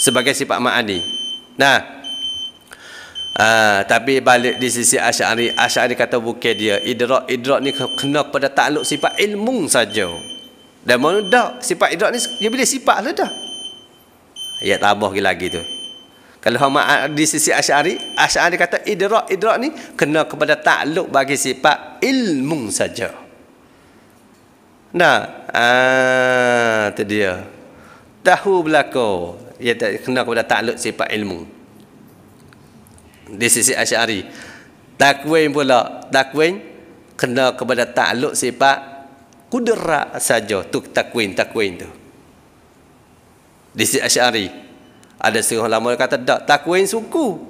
[SPEAKER 1] Sebagai sifat ma'ani. Nah. Aa, ah, tapi balik di sisi Asy'ari, Asy'ari kata bukan dia idra idra ni kena pada takluk sifat ilmu saja. Dan mana dak sifat idra ni dia boleh sifat lah dah. Ya tambah lagi tu. Kalau hama di sisi Asy'ari, Asy'ari kata idrak idrak ni kena kepada takluk bagi sifat ilmu saja. Nah, ah tu dia. Tahu belako ia tak kena kepada takluk sifat ilmu. Di sisi Asy'ari, takwin pula, takwin kena kepada takluk sifat kudrat saja tu takwin takwin tu. Di sisi Asy'ari, ada seorang lama kata tak takwin suku.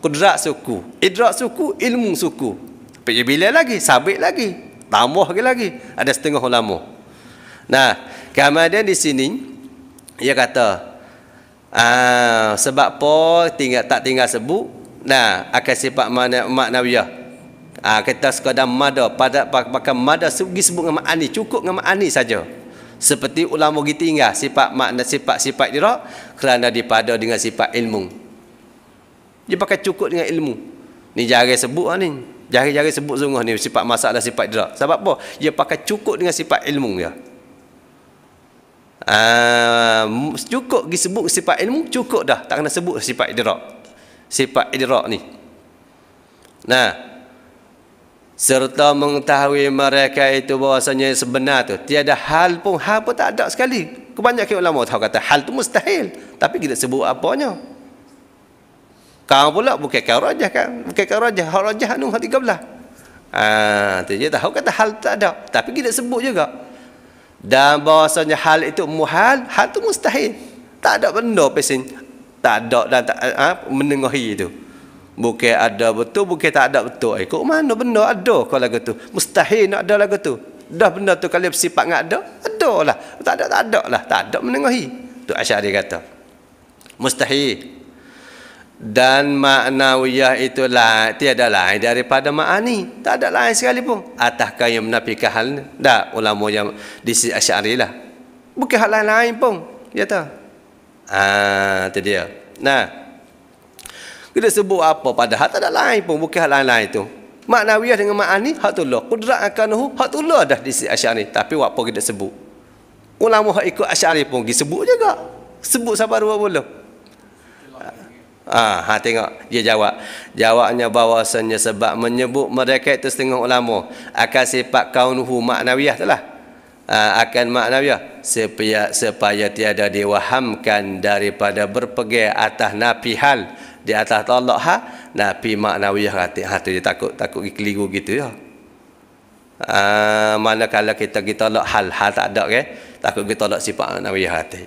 [SPEAKER 1] Kudrat suku, idrak suku, ilmu suku. Pergi bila lagi, sabit lagi. Tambah lagi lagi. Ada setengah ulama. Nah, kemudian di sini, dia kata, ah, sebab apa tinggal, tak tinggal sebut, nah, akan sifat makna, nabiyah. Ah, kita sekadar mada, pada pakai mada, sebut dengan makna ni, cukup dengan makna ni saja seperti ulama kita ingat sifat makna sifat-sifat dirak kerana dipada dengan sifat ilmu dia pakai cukup dengan ilmu ni jari sebut lah ni jari-jari sebut sungguh ni sifat masalah sifat dirak sebab apa dia pakai cukup dengan sifat ilmu dia uh, cukup disebut sifat ilmu cukup dah tak kena sebut sifat dirak sifat dirak ni nah serta mengetahui mereka itu bahasanya sebenar tu tiada hal pun hal pun tak ada sekali kebanyakan ulama tahu kata hal tu mustahil tapi kita sebut apanya kau pula bukan kau rajah kan bukan kau rajah hak rajah anu hak 13 ah ha, tu je tahu kata hal tak ada tapi kita sebut juga dan bahasanya hal itu muhal hal tu mustahil tak ada benda pesin tak ada dan tak ha, menengahi itu Bukan ada betul, bukan tak ada betul. Ikut eh, mana benda ada kalau lagu tu? Mustahil nak ada lagu tu. Dah benda tu kalau bersifat nak ada, ada lah. Tak ada, tak ada lah. Tak ada menengahi. Tu Asyari kata. Mustahil. Dan makna wiyah itu lain. Tiada lain daripada ma'ani. Tak ada lain sekali pun. Atas kaya menafikan hal ni. Tak, ulama yang di sisi Asyari lah. Bukan hal lain-lain pun. Dia ya tahu. Ah, ha, itu dia. Nah, kita sebut apa padahal tak ada lain pun bukan lain-lain itu. Maknawiyah dengan ma'ani hak tullah. Qudrat akanuhu hak tullah dah di Asy'ari tapi apa kita sebut? Ulama hak ikut Asy'ari pun disebut sebut juga. Sebut sampai dua bulan. Ah, ah, ha, tengok dia jawab. Jawabnya bahawasanya sebab menyebut mereka itu setengah ulama akan sifat kaunuhu maknawiyah itulah. Ah, akan maknawiyah supaya supaya tiada diwahamkan daripada berpegang atas nafi hal di atas tolak ha nabi maknawiyah hati hati dia takut takut keliru gitu ya ah uh, manakala kita kita tolak hal hal tak ada ke takut kita tolak sifat maknawiyah hati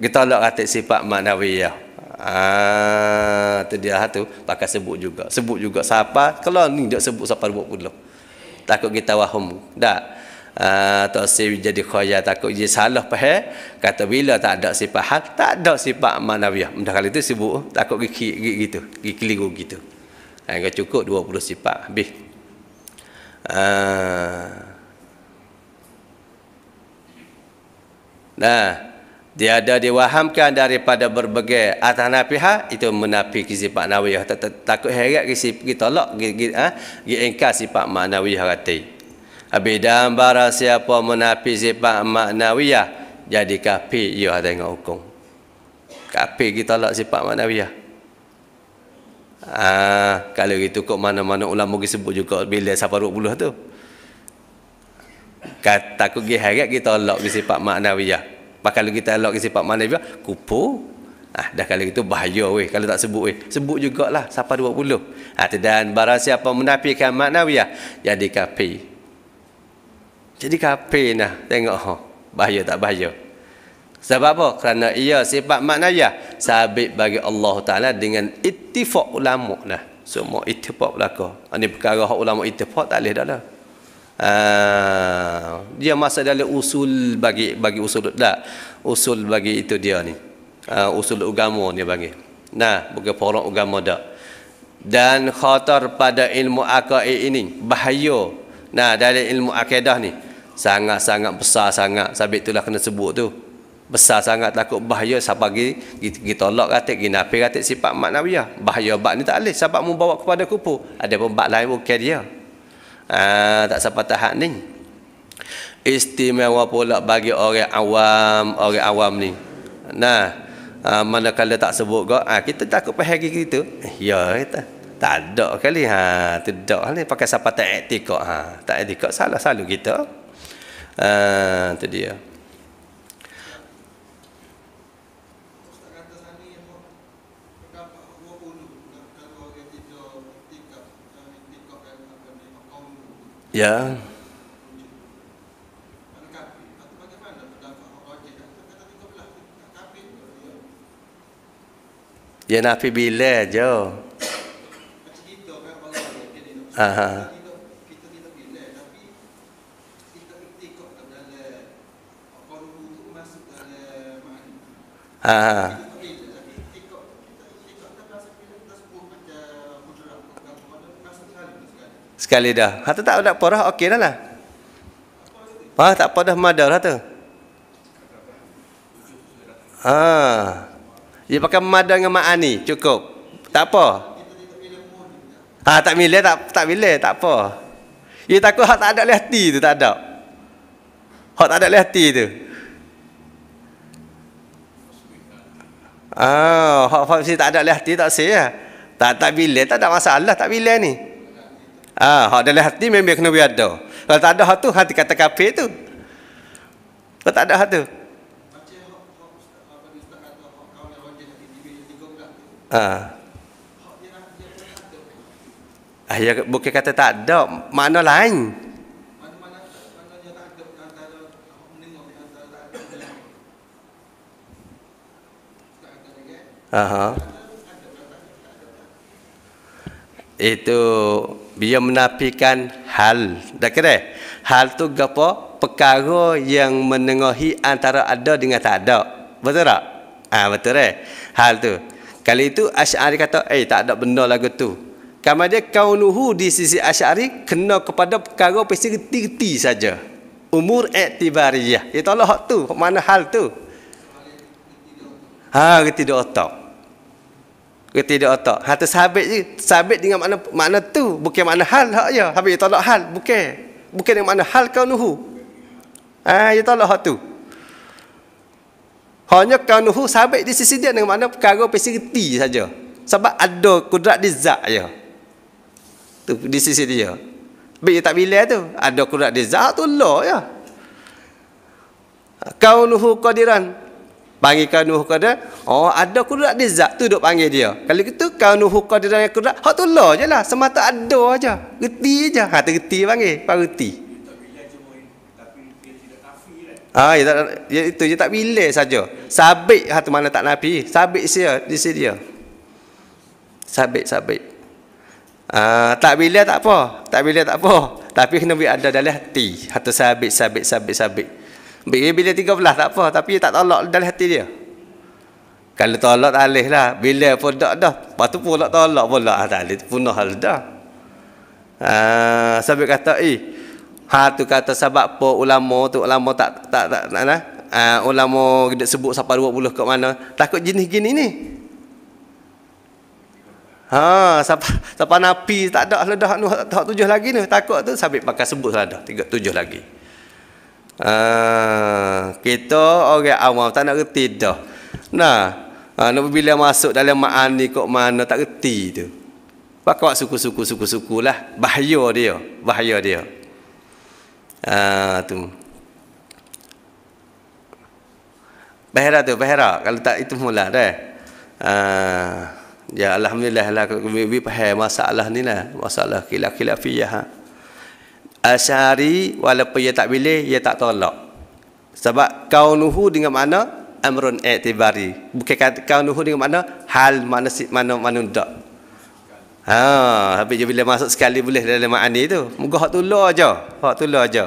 [SPEAKER 1] kita tolak hati sifat maknawiyah ah uh, tu dia ha, tu pakai sebut juga sebut juga siapa kalau ni dia sebut siapa sebut pula takut kita wahum dak Ah, tak sih jadi khaya takut dia salah pahe kata bila tak ada sifat hak tak ada sifat manawiyah mudah kali itu sibuk takut gigi gitu gigi keliru gitu yang ah, cukup 20 sifat habis uh, nah dia ada diwahamkan daripada berbagai atas nafiha itu menafi sifat nawiyah takut heret kita tolak gigi gi ha gi engkar sifat manawiyah kata Bidang barang siapa menapi sifat maknawiyah Jadi kapi ia yang lah hukum Kapi kita lah sifat maknawiyah Ah, kalau itu kok mana-mana ulama pergi sebut juga bila siapa puluh tu kata aku pergi harap kita elok ke sifat Pak kalau kita elok Pak sifat maknawiyah kupu ah, dah kalau itu bahaya weh kalau tak sebut weh sebut jugalah siapa 20 ah, dan barang siapa menafikan maknawiyah jadi kapi jadi kafir nah tengok ha bahaya tak bahaya. Sebab apa? Kerana ia sifat maknaya sabit bagi Allah Taala dengan ittifaq ulama nah. Semua ittifaq belaka. Ini ah, perkara hak ulama ittifaq tak leh dah Uh, dia masa dalam usul bagi bagi usul tak usul bagi itu dia ni uh, usul agama ni bagi nah bukan porong agama dak dan khatar pada ilmu akidah ini bahaya nah dalam ilmu akidah ni sangat-sangat besar sangat sampai itulah kena sebut tu besar sangat takut bahaya siapa pergi pergi tolak katik pergi napi katik sifat maknawiyah bahaya bak ni tak boleh siapa mu bawa kepada kupu ada pun bak lain bukan dia Aa, ha, tak siapa tahan ni istimewa pula bagi orang awam orang awam ni nah mana ha, manakala tak sebut kau ha, kita takut pahal gitu kita eh, ya kita tak ada kali ha tak ada ni pakai siapa tak etik ha tak etik salah salah kita gitu. Ah, itu dia. Ya. Ya nafi bila je. Kan, Aha. Ha. Sekali dah. Ha tak ada apa dah okey dah lah. Ha tak apa dah madar lah tu. Ha. Dia pakai madar dengan mak ani cukup. Tak apa. Ha tak milih tak tak milih tak apa. Dia takut hak tak ada lehati hati tu tak ada. Hak tak ada lehati hati tu. Ah, oh, hak tak ada lihat hati tak sih ya. Tak tak bila tak ada masalah tak bila ni. Ah, oh, hak ada lihat hati memang kena tu. Kalau tak ada hak tu hati kata kafir tu. Kalau tak ada hak tu. Ah. Ah, ya bukan kata tak ada, mana lain? Aha. Itu dia menafikan hal. Tak kira. Hal tu gapo? Perkara yang menengahi antara ada dengan tak ada. Betul tak? Ah ha, betul eh. Hal tu. Kali itu Asy'ari kata, "Eh, tak ada benda lagu tu." Kamu dia kaunuhu di sisi Asy'ari kena kepada perkara pesti-pesti saja. Umur etibariyah. Itu Allah tu, mana hal tu? Ha, tidak otak. Kata dia otak. Harta sabit je. Sabit dengan makna, makna tu. Bukan makna hal hak ya. Habis dia tolak hal. Bukan. Bukan dengan makna hal kau nuhu. Ha, dia tolak hak tu. Hanya kau nuhu sabit di sisi dia dengan makna perkara pesiriti saja. Sebab ada kudrat di zat ya. Tu di sisi dia. Habis dia tak bila tu. Ada kudrat di zat tu lah ya. Kau nuhu kodiran. Panggilkan kanu hukada oh ada kudrat di zat tu duk panggil dia kalau gitu kanu hukada dan kudrat hak tu lah je lah semata ada aja reti aja hak tu reti panggil pak reti ah ya, ya itu je tak bila saja sabik hak tu mana tak nabi sabik sia di sini dia sabik sabik. ah ha, tak bila tak apa tak bila tak apa tapi kena ada dalam hati hatu sabik sabik sabik sabik. Bila bila 13 tak apa tapi tak tolak dalam hati dia. Kalau tolak tak alih lah. Bila pun tak dah. Lepas tu pula tolak pula. tak alih. Punah hal lah, dah. Ha, sambil kata eh. Ha tu kata sebab apa ulama tu. Ulama tak tak tak nak nah. Ha, ulama dia sebut sampai 20 kat mana. Takut jenis gini ni. Ha, siapa siapa napi tak ada ledah dah tujuh lagi ni. Takut tu sambil pakai sebut ledah. Lah tiga lagi. Tiga, tujuh lagi uh, kita orang awam tak nak reti dah nah uh, bila masuk dalam makna kok mana tak reti tu pakak suku-suku suku-suku lah bahaya dia bahaya dia ah uh, tu Bahara tu, Bahara. Kalau tak itu mula dah. Ah, ya Alhamdulillah lah. Kami pahal masalah ni lah. Masalah kilak-kilak Ha. Asyari eh, walaupun ia tak pilih ia tak tolak sebab kaunuhu dengan mana, amrun i'tibari bukan kata kaunuhu dengan mana, hal mana si mana mana dak ha habis je bila masuk sekali boleh dalam makna itu moga hak tolak aja hak tolak aja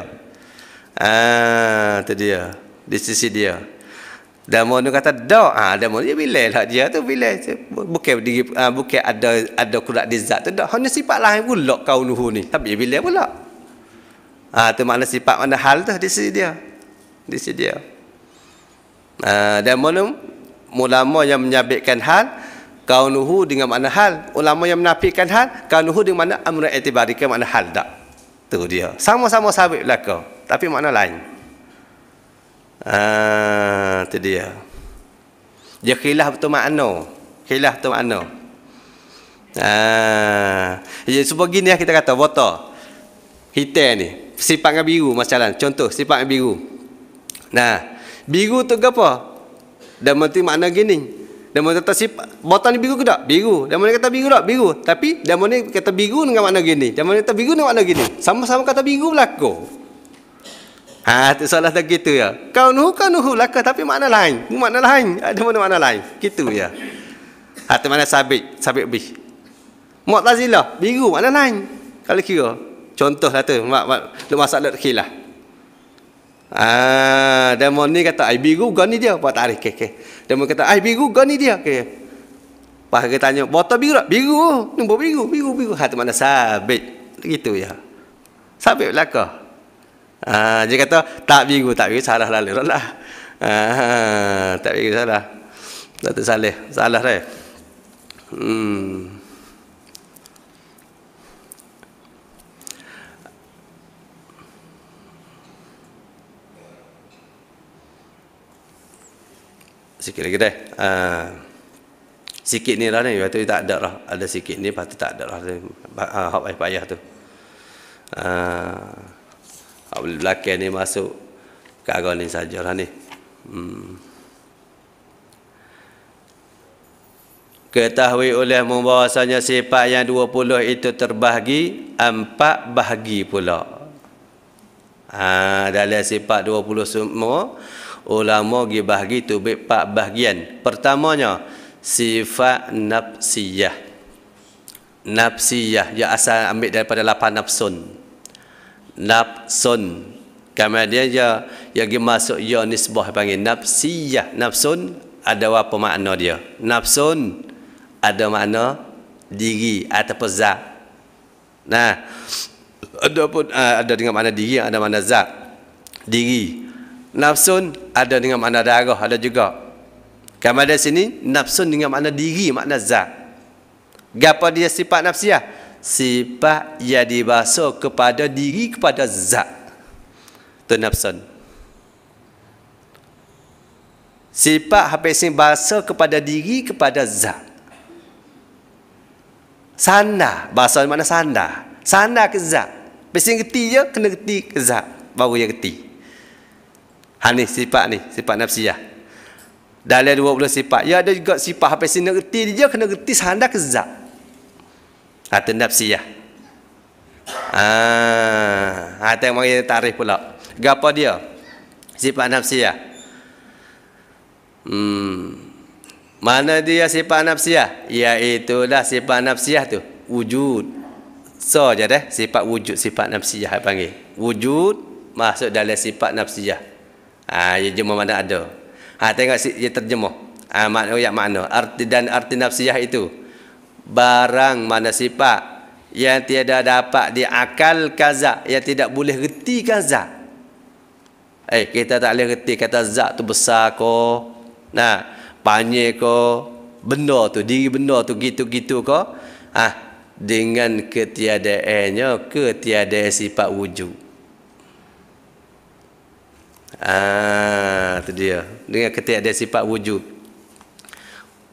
[SPEAKER 1] ah tu dia di sisi dia dan mau kata dak ah ha, dan mau dia bila lah dia tu bila bukan diri ha, bukan ada ada kurak di zat tu dak hanya sifat lain pula kaunuhu ni tapi bila pula Ha, tu makna sifat mana hal tu di sisi dia. Di sisi dia. Ha, dan mana ulama yang menyabitkan hal kaunuhu dengan makna hal. Ulama yang menafikan hal kaunuhu dengan makna amru itibari ke makna hal tak. Tu dia. Sama-sama sabit belaka tapi makna lain. Ha, tu dia. Dia khilaf betul makna. Khilaf tu makna. Ah, ha, jadi sebab gini kita kata botol. Kita ni, sifat dengan biru masalah contoh sifat dengan biru nah biru tu ke apa dan mesti makna gini dan mana kata sifat botan biru ke tak biru dan mana kata biru tak biru tapi dan mana kata biru dengan makna gini dan mana kata biru dengan makna gini sama-sama kata biru berlaku Ha, tu salah tak gitu ya. Kau nuhu, kau nuhu laka, tapi makna lain. Makna lain, ada mana makna lain. Gitu ya. Ha, tu mana sabit, sabit bih. Mu'tazilah, biru, mana lain. Kalau kira, Contoh satu mak mak lu tak lah. Ah, demon ni kata ai biru gun ni dia. Apa arif ke ke. Demon kata ai biru gun ni dia ke. Okay. Pas dia tanya, botol biru tak? Biru. Oh, nombor biru, biru, biru. Hati mana sabit. Begitu ya. Sabit belaka. Ah, dia kata, tak biru, tak biru. Salah lah. Ah, ah, tak biru, salah. Tak tersalah. Salah, right? Hmm. sikit lagi deh. Uh, sikit ni lah ni, waktu tak ada lah. Ada sikit ni, waktu tak ada lah. Uh, ayah payah tu. Uh, ah, Abul belakang ni masuk kargo ni sajalah ni. Hmm. Ketahui oleh membawasanya sifat yang 20 itu terbahagi empat bahagi pula. Ah ha, dalam sifat 20 semua ulama gi bahagi tu be empat bahagian. Pertamanya sifat nafsiyah. Nafsiyah ya asal ambil daripada lapan nafsun. Nafsun. Kemudian dia yang gi masuk ya nisbah panggil nafsiyah. Nafsun ada apa makna dia? Nafsun ada makna diri atau peza? Nah, ada pun ah, ada dengan mana diri ada mana zat. Diri. Nafsun ada dengan makna darah ada juga. Kamu ada sini, nafsun dengan makna diri, makna zat. Gapa dia sifat nafsiah? Sifat yang dibasuh kepada diri, kepada zat. Itu nafsun. Sifat habis ini basuh kepada diri, kepada zat. Sanda, bahasa mana sanda. Sanda ke zat. Habis ini kerti kena kerti ke zat. Baru yang kerti. Ha ni sifat ni, sifat nafsiyah. Dalam dua puluh sifat. Ya ada juga sifat habis sini ngerti dia kena ngerti sanda ke zat. Ha tu nafsiyah. Ah, ha, ha tengok mari tarikh pula. Gapo dia? Sifat nafsiyah. Hmm. Mana dia sifat Ya Iaitu dah sifat nafsiyah tu wujud. So je deh sifat wujud sifat nafsiyah panggil. Wujud masuk dalam sifat nafsiyah. Ah ha, uh, jemaah mana ada. Ha, tengok si, dia terjemah. Ha, ah uh, makna oh, yang mana? Arti dan arti nafsiyah itu barang mana sifat yang tiada dapat diakal kaza yang tidak boleh reti kaza. Eh kita tak boleh reti kata zak tu besar ko. Nah, panye ko benda tu diri benda tu gitu-gitu ko. Ah ha, dengan ketiadaannya ketiadaan sifat wujud. Ah, tu dia. Dengan ketika ada sifat wujud.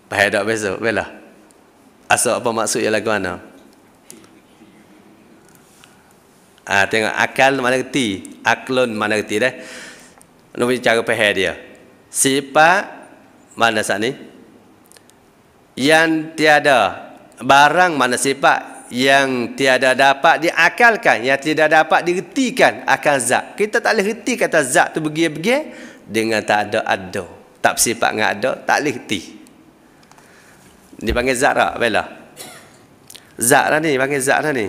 [SPEAKER 1] Pahal tak biasa? Baiklah. Asal apa maksud ialah ke mana? Ah, tengok akal mana kerti. Aklun mana kerti dah. Nombor cara pahal dia. Sifat mana saat ni? Yang tiada barang mana sifat yang tiada dapat diakalkan yang tidak dapat diretikan akan zat kita tak boleh reti kata zat tu begi-begi dengan tak ada ada tak bersifat dengan ada tak boleh reti dipanggil zat tak bela zat lah ni panggil zat lah ni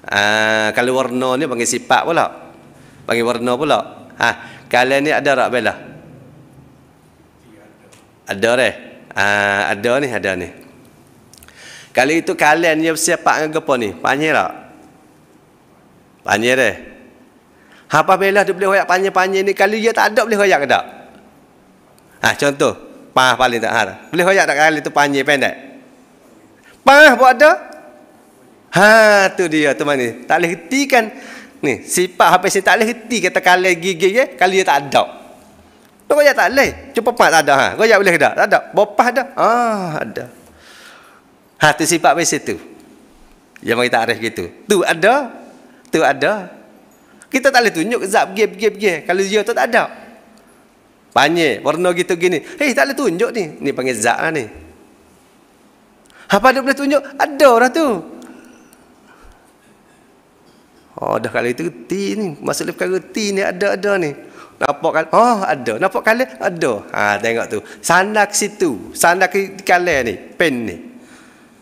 [SPEAKER 1] Aa, ah, kalau warna ni panggil sifat pula panggil warna pula ha, kalau ni ada tak bela ada reh ah, ada ni ada ni Kali itu kalian yang siapa dengan apa ni? Panjir tak? Panjir eh? Apa bila dia boleh hoyak panjir-panjir ni? Kalau dia tak ada boleh hoyak ke tak? Ha, contoh. Pah paling tak ada, Boleh hoyak tak kali itu panjir pendek? Pah buat ada? Ha, tu dia teman ni. Tak boleh kerti kan? Ni, sifat habis ni tak boleh kerti kata kalian gigi ye, kalau dia tak ada. Tu kau tak boleh. Cuba pah tak ada. Ha. Kau boleh ke tak? Tak ada. Bopah ada. Ah, ada. Ha tu sifat biasa tu. Yang mari takrif gitu. Tu ada. Tu ada. Kita tak boleh tunjuk zap pergi pergi pergi kalau dia tu tak ada. Panjang warna gitu gini. Hei tak boleh tunjuk ni. Ni panggil zat lah ni. Apa dia boleh tunjuk? Ada orang tu. Oh dah kali itu ti ni. masuk Masalah perkara ti ni ada-ada ni. Nampak kan? oh ada. Nampak kali ada. Ha tengok tu. Sandak situ. sandak kali ni. Pen ni.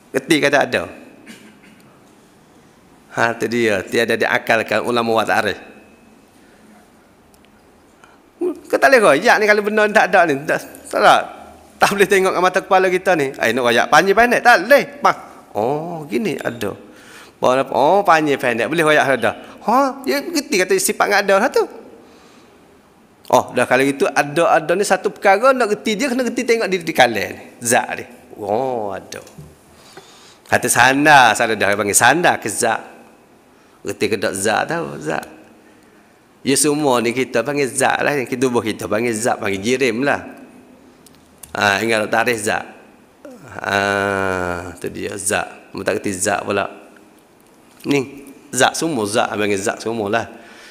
[SPEAKER 1] Keti kata ada. Ha, itu dia. Tiada diakalkan ulama wat'arif. Kau tak boleh ya ni kalau benda ni tak ada ni. Tak, tak, tak, tak boleh tengok ke mata kepala kita ni. Eh, nak royak panjang pendek. Tak boleh. Pak. Oh, gini ada. oh, panjang pendek. Boleh royak ada. Ha, ya, kerti kata sifat tak ada satu. Lah oh, dah kalau gitu ada-ada ni satu perkara nak kerti dia, kena kerti tengok diri di kalian ni. dia. Oh, ada. Kata sana, sana dah panggil sana ke zak. Kata kedok zak tau, zak. Ya semua ni kita panggil zak lah. Yang kita kita panggil zak, panggil jirim lah. Ha, ingat tak tarikh zak. Ha, tu dia zak. Mereka tak kerti zak pula. Ni, zak semua zak. Lah, panggil zak semua lah.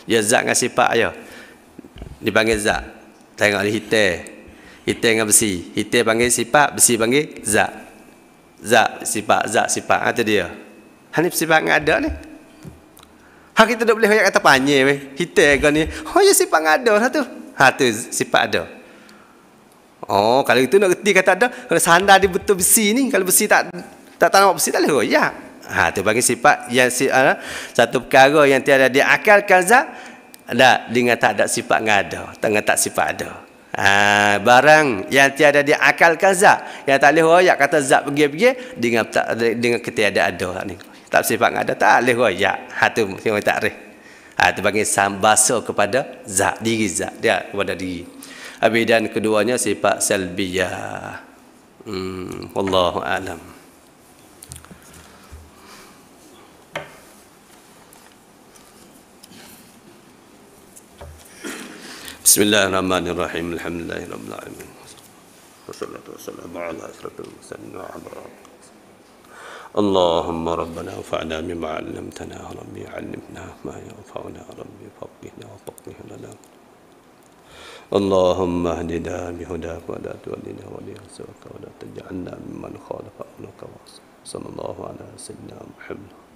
[SPEAKER 1] Ya zak dengan sifat je. Ya. Dia panggil zak. Tengok ni hitam. Hitam dengan besi. Hitam panggil sifat, besi panggil zak zat sifat Zak sifat ha, itu dia hanif sifat yang ada ni ha, kita tak boleh kata panjang weh. kita kan ni oh ya sifat yang ada satu ha, tu sifat ada oh kalau itu nak kerti kata ada kalau sandar dia betul besi ni kalau besi tak tak tanam besi tak Oh ya ha, tu bagi sifat yang si, ha, satu perkara yang tiada dia diakalkan Zak ada dengan tak ada sifat yang ada tengah tak sifat ada Ha, barang yang tiada dia diakalkan zat yang tak boleh royak kata zat pergi-pergi dengan tak dengan ketiadaan ada ni tak sifat ada tak boleh royak ha tu memang tak reh ha tu bagi sambaso kepada zat diri zat dia kepada diri habis keduanya sifat salbiyah hmm wallahu alam بسم الله الرحمن الرحيم الحمد لله رب العالمين والصلاة والسلام على أشرف المرسلين وعلى اللهم ربنا وفعنا بما علمتنا ربي علمنا ما ينفعنا ربي فقهنا وفقه لنا اللهم اهدنا بهداك ولا تولنا وليا سواك ولا تجعلنا ممن خالف امرك وعصاك صلى الله على سيدنا محمد